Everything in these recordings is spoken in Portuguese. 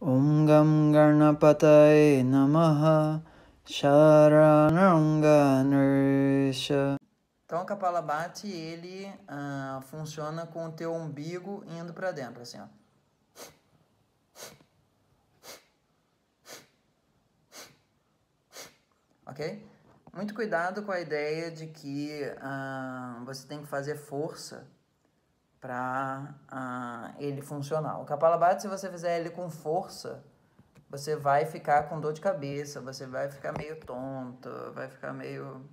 Om Gam Ganapataye Namaha Sharananganersha Então, o Kapalabhati, ele ah, funciona com o teu umbigo indo para dentro, assim, ó. Ok? Muito cuidado com a ideia de que ah, você tem que fazer força para uh, ah, ele funcionar. O Kapalabhati, se você fizer ele com força, você vai ficar com dor de cabeça, você vai ficar meio tonto, vai ficar meio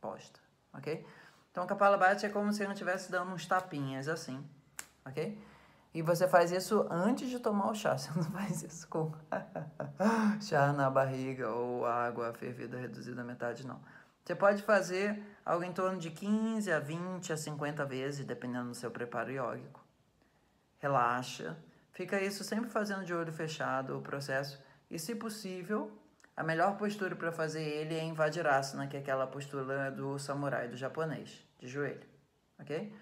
posta, ok? Então, o Kapalabhati é como se ele não estivesse dando uns tapinhas assim, ok? E você faz isso antes de tomar o chá, você não faz isso com chá na barriga ou água fervida reduzida à metade, não. Você pode fazer algo em torno de 15 a 20 a 50 vezes, dependendo do seu preparo iógico. Relaxa, fica isso sempre fazendo de olho fechado o processo e, se possível, a melhor postura para fazer ele é em Vajrasana, que é aquela postura do samurai, do japonês, de joelho, ok?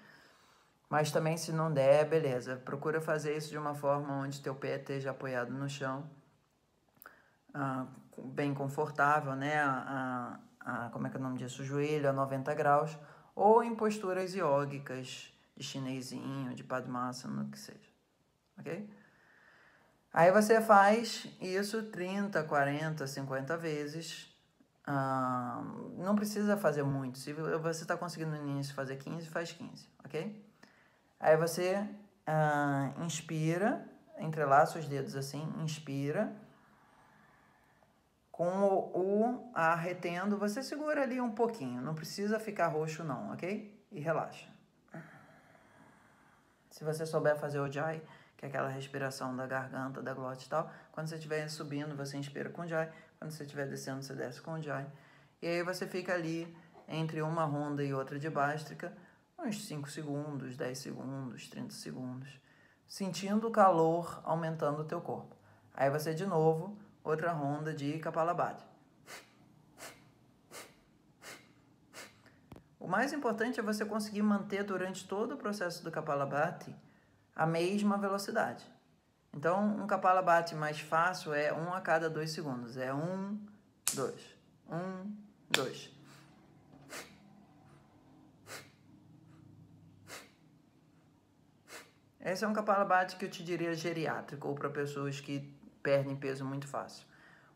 Mas também, se não der, beleza. Procura fazer isso de uma forma onde teu pé esteja apoiado no chão, ah, bem confortável, né? Ah, a, como é que é o nome disso? O joelho a 90 graus, ou em posturas iógicas, de chinesinho, de padmasana, o que seja. Ok? Aí você faz isso 30, 40, 50 vezes. Ah, não precisa fazer muito. Se você está conseguindo no início fazer 15, faz 15, ok? Aí você ah, inspira, entrelaça os dedos assim, inspira com o, arretendo você segura ali um pouquinho, não precisa ficar roxo não, ok? E relaxa. Se você souber fazer o Jai, que é aquela respiração da garganta, da glote e tal, quando você estiver subindo, você inspira com o Jai, quando você estiver descendo, você desce com o Jai. E aí você fica ali entre uma ronda e outra de bástrica, uns 5 segundos, 10 segundos, 30 segundos, sentindo o calor aumentando o teu corpo. Aí você de novo outra ronda de Kapalabhati. O mais importante é você conseguir manter durante todo o processo do Kapalabhati a mesma velocidade. Então, um Kapalabhati mais fácil é um a cada dois segundos. É um, dois, um, dois. Esse é um Kapalabhati que eu te diria geriátrico, ou para pessoas que perde em peso muito fácil.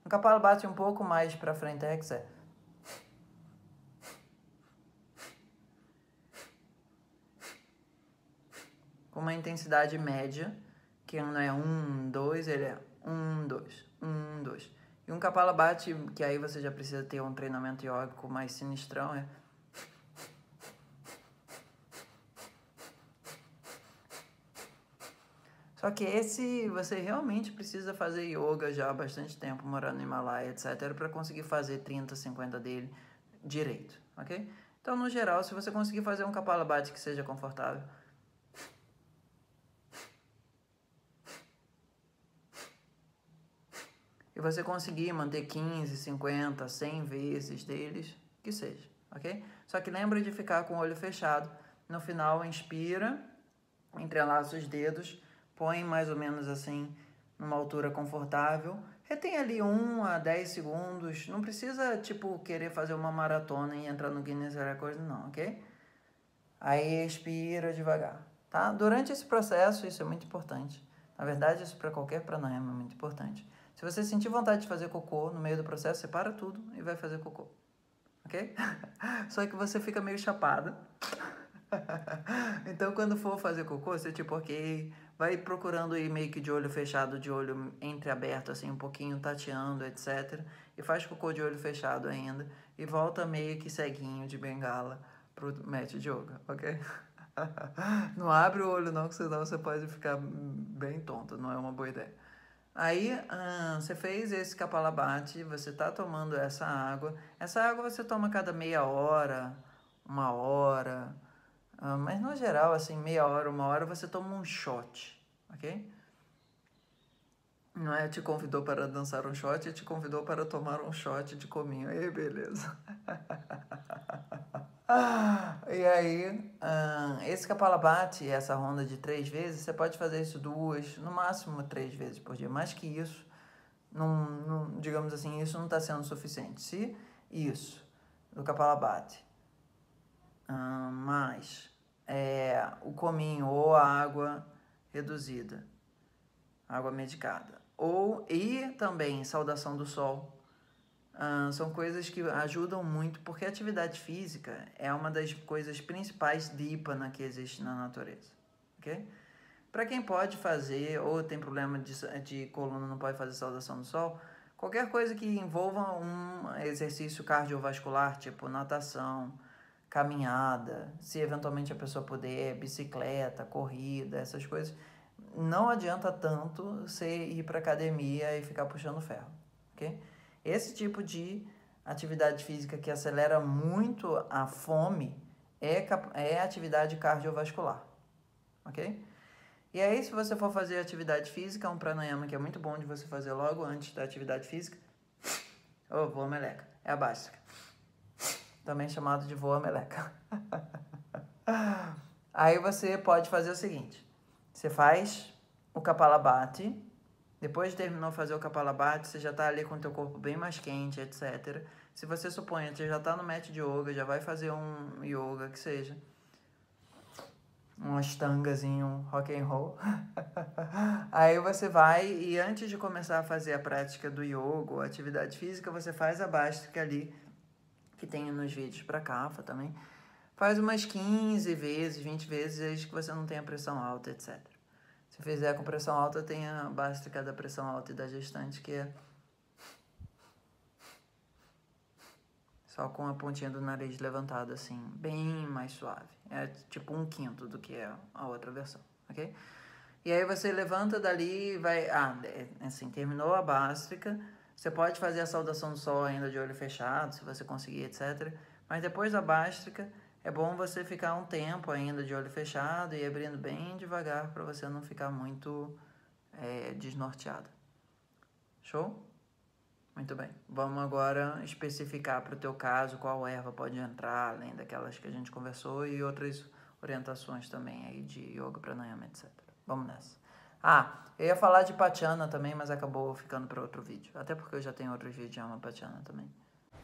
Um cavalo bate um pouco mais para frente, é que é. Com uma intensidade média, que não é um, dois, ele é um, dois, um, dois. E um capalo bate, que aí você já precisa ter um treinamento iógico mais sinistrão, é Só que esse você realmente precisa fazer yoga já há bastante tempo, morando no Himalaia, etc., para conseguir fazer 30, 50 dele direito, ok? Então, no geral, se você conseguir fazer um Kapalabhati que seja confortável, e você conseguir manter 15, 50, 100 vezes deles, que seja, ok? Só que lembra de ficar com o olho fechado. No final, inspira, entrelaça os dedos põe mais ou menos assim numa altura confortável, retém ali 1 a 10 segundos, não precisa tipo querer fazer uma maratona e entrar no Guinness Records não, ok? Aí expira devagar, tá? Durante esse processo, isso é muito importante. Na verdade, isso para qualquer pranayama é muito importante. Se você sentir vontade de fazer cocô no meio do processo, você para tudo e vai fazer cocô. Ok? Só que você fica meio chapada. então, quando for fazer cocô, você tipo, ok, vai procurando ir meio que de olho fechado, de olho entreaberto, assim, um pouquinho tateando, etc. E faz cocô de olho fechado ainda. E volta meio que ceguinho de bengala pro match de yoga, ok? não abre o olho não, que senão você pode ficar bem tonto, não é uma boa ideia. Aí hum, você fez esse capalabate, você tá tomando essa água. Essa água você toma cada meia hora, uma hora, ah, mas no geral, assim, meia hora, uma hora, você toma um shot, ok? Não é te convidou para dançar um shot, te convidou para tomar um shot de cominho. E beleza. e aí, uh, esse capalabate, essa ronda de três vezes, você pode fazer isso duas, no máximo três vezes por dia. Mais que isso, não, não digamos assim, isso não está sendo suficiente. Se isso, do capalabate, uh, mais é, o cominho ou a água reduzida, água medicada. Ou, e também saudação do sol. Ah, são coisas que ajudam muito, porque a atividade física é uma das coisas principais de dipana que existe na natureza. ok? Para quem pode fazer, ou tem problema de, de coluna, não pode fazer saudação do sol, qualquer coisa que envolva um exercício cardiovascular, tipo natação, caminhada, se eventualmente a pessoa puder, bicicleta, corrida, essas coisas, não adianta tanto você ir para academia e ficar puxando ferro, ok? Esse tipo de atividade física que acelera muito a fome é, é atividade cardiovascular, ok? E aí, se você for fazer atividade física, é um pranayama que é muito bom de você fazer logo antes da atividade física, oh, boa meleca, é a básica também chamado de voa meleca. Aí você pode fazer o seguinte: você faz o Kapalabhati, depois de terminou fazer o Kapalabhati, você já está ali com o teu corpo bem mais quente, etc. Se você supõe que já está no match de yoga, já vai fazer um yoga que seja, um astangazinho, rock and roll. Aí você vai e antes de começar a fazer a prática do yoga, atividade física, você faz a que ali que tem nos vídeos para cafa também, faz umas 15 vezes, 20 vezes que você não tenha pressão alta, etc. Se fizer com pressão alta, tem a básica da pressão alta e da gestante, que é só com a pontinha do nariz levantada, assim, bem mais suave. É tipo um quinto do que é a outra versão, ok? E aí você levanta dali e vai. Ah, é, assim, terminou a básica você pode fazer a saudação do sol ainda de olho fechado, se você conseguir, etc. Mas depois da bástrica, é bom você ficar um tempo ainda de olho fechado e abrindo bem devagar para você não ficar muito é, desnorteado. Show? Muito bem. Vamos agora especificar para o teu caso qual erva pode entrar, além daquelas que a gente conversou e outras orientações também aí de yoga, pranayama, etc. Vamos nessa. Ah, eu ia falar de Patiana também, mas acabou ficando para outro vídeo. Até porque eu já tenho outros vídeos de é Ama Patiana também.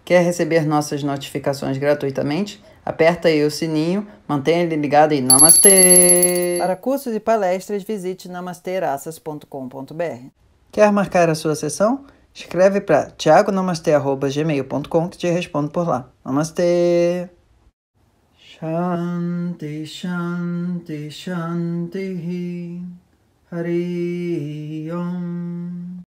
Quer receber nossas notificações gratuitamente? Aperta aí o sininho, mantenha ele ligado em Namastê! Para cursos e palestras, visite namasteraças.com.br. Quer marcar a sua sessão? Escreve para tiagonamastê.gmail.com que te respondo por lá. Namastê! Shanti, Shanti, Shanti. Hare Om